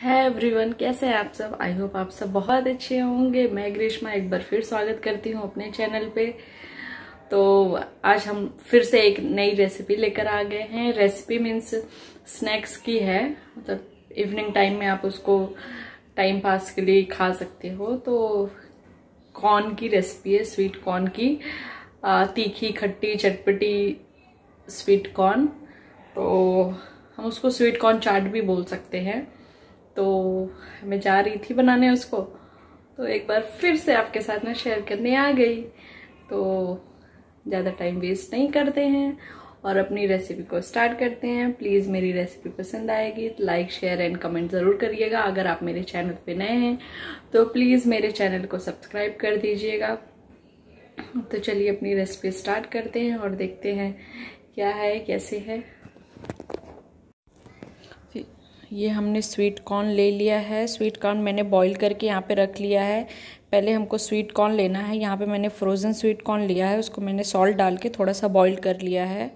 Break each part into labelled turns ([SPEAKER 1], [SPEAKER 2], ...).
[SPEAKER 1] है एवरीवन कैसे हैं आप सब आई होप आप सब बहुत अच्छे होंगे मैं ग्रीष्मा एक बार फिर स्वागत करती हूँ अपने चैनल पे तो आज हम फिर से एक नई रेसिपी लेकर आ गए हैं रेसिपी मीन्स स्नैक्स की है मतलब तो इवनिंग टाइम में आप उसको टाइम पास के लिए खा सकते हो तो कॉर्न की रेसिपी है स्वीट कॉर्न की तीखी खट्टी चटपटी स्वीट कॉर्न तो हम उसको स्वीट कॉर्न चाट भी बोल सकते हैं तो मैं जा रही थी बनाने उसको तो एक बार फिर से आपके साथ में शेयर करने आ गई तो ज़्यादा टाइम वेस्ट नहीं करते हैं और अपनी रेसिपी को स्टार्ट करते हैं प्लीज़ मेरी रेसिपी पसंद आएगी तो लाइक शेयर एंड कमेंट ज़रूर करिएगा अगर आप मेरे चैनल पे नए हैं तो प्लीज़ मेरे चैनल को सब्सक्राइब कर दीजिएगा तो चलिए अपनी रेसिपी स्टार्ट करते हैं और देखते हैं क्या है कैसे है ये हमने स्वीट कॉर्न ले लिया है स्वीट कॉर्न मैंने बॉईल करके यहाँ पे रख लिया है पहले हमको स्वीट कॉर्न लेना है यहाँ पे मैंने फ्रोज़न स्वीट कॉर्न लिया है उसको मैंने सॉल्ट डाल के थोड़ा सा बॉईल कर लिया है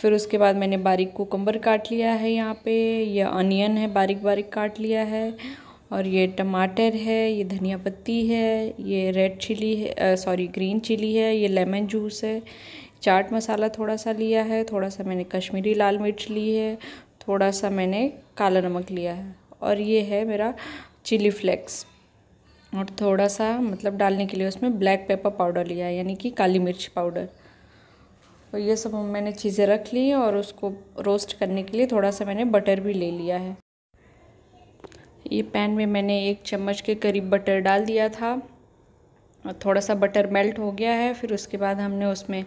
[SPEAKER 1] फिर उसके बाद मैंने बारीक कोकम्बर काट लिया है यहाँ पे ये अनियन है बारीक बारीक काट लिया है और ये टमाटर है ये धनिया पत्ती है ये रेड चिली है सॉरी ग्रीन चिली है ये लेमन जूस है चाट मसाला थोड़ा सा लिया है थोड़ा सा मैंने कश्मीरी लाल मिर्च ली है थोड़ा सा मैंने काला नमक लिया है और ये है मेरा चिली फ्लेक्स और थोड़ा सा मतलब डालने के लिए उसमें ब्लैक पेपर पाउडर लिया है यानी कि काली मिर्च पाउडर और तो ये सब मैंने चीज़ें रख ली और उसको रोस्ट करने के लिए थोड़ा सा मैंने बटर भी ले लिया है ये पैन में मैंने एक चम्मच के करीब बटर डाल दिया था और थोड़ा सा बटर मेल्ट हो गया है फिर उसके बाद हमने उसमें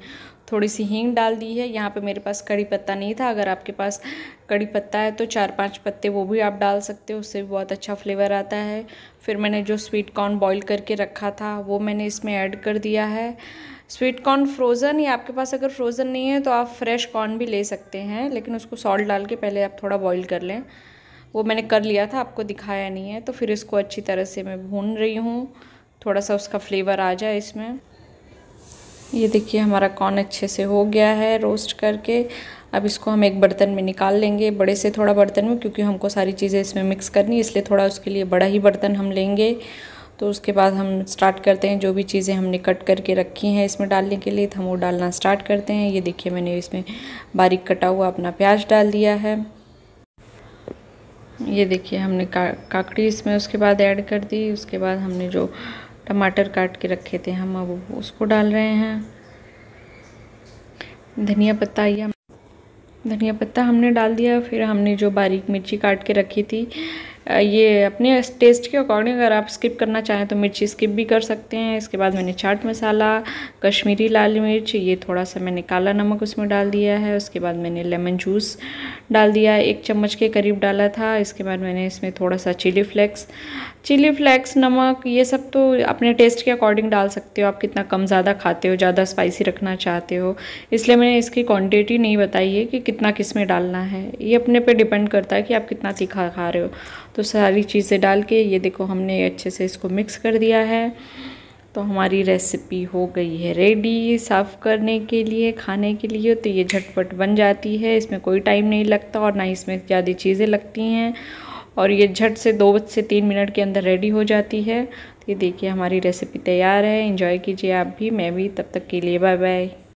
[SPEAKER 1] थोड़ी सी हींग डाल दी है यहाँ पे मेरे पास कड़ी पत्ता नहीं था अगर आपके पास कड़ी पत्ता है तो चार पांच पत्ते वो भी आप डाल सकते हो उससे भी बहुत अच्छा फ्लेवर आता है फिर मैंने जो स्वीट कॉर्न बॉईल करके रखा था वो मैंने इसमें ऐड कर दिया है स्वीट कॉर्न फ्रोज़न या आपके पास अगर फ्रोज़न नहीं है तो आप फ्रेश कॉर्न भी ले सकते हैं लेकिन उसको सॉल्ट डाल के पहले आप थोड़ा बॉयल कर लें वो मैंने कर लिया था आपको दिखाया नहीं है तो फिर इसको अच्छी तरह से मैं भून रही हूँ थोड़ा सा उसका फ्लेवर आ जाए इसमें ये देखिए हमारा कॉर्न अच्छे से हो गया है रोस्ट करके अब इसको हम एक बर्तन में निकाल लेंगे बड़े से थोड़ा बर्तन में क्योंकि हमको सारी चीज़ें इसमें मिक्स करनी है इसलिए थोड़ा उसके लिए बड़ा ही बर्तन हम लेंगे तो उसके बाद हम स्टार्ट करते हैं जो भी चीज़ें हमने कट करके रखी हैं इसमें डालने के लिए तो हम वो डालना स्टार्ट करते हैं ये देखिए मैंने इसमें बारीक कटा हुआ अपना प्याज डाल दिया है ये देखिए हमने का काकड़ी इसमें उसके बाद ऐड कर दी उसके बाद हमने जो टमाटर काट के रखे थे हम अब उसको डाल रहे हैं धनिया पत्ता या धनिया पत्ता हमने डाल दिया फिर हमने जो बारीक मिर्ची काट के रखी थी ये अपने टेस्ट के अकॉर्डिंग अगर आप स्किप करना चाहें तो मिर्ची स्किप भी कर सकते हैं इसके बाद मैंने चाट मसाला कश्मीरी लाल मिर्च ये थोड़ा सा मैंने काला नमक उसमें डाल दिया है उसके बाद मैंने लेमन जूस डाल दिया एक चम्मच के करीब डाला था इसके बाद मैंने इसमें थोड़ा सा चिली फ्लेक्स चिली फ्लेक्स नमक ये सब तो अपने टेस्ट के अकॉर्डिंग डाल सकते हो आप कितना कम ज़्यादा खाते हो ज़्यादा स्पाइसी रखना चाहते हो इसलिए मैंने इसकी क्वांटिटी नहीं बताई है कि कितना किस में डालना है ये अपने पे डिपेंड करता है कि आप कितना तीखा खा रहे हो तो सारी चीज़ें डाल के ये देखो हमने अच्छे से इसको मिक्स कर दिया है तो हमारी रेसिपी हो गई है रेडी साफ़ करने के लिए खाने के लिए तो ये झटपट बन जाती है इसमें कोई टाइम नहीं लगता और ना इसमें ज़्यादा चीज़ें लगती हैं और ये झट से दो से तीन मिनट के अंदर रेडी हो जाती है तो ये देखिए हमारी रेसिपी तैयार है इंजॉय कीजिए आप भी मैं भी तब तक के लिए बाय बाय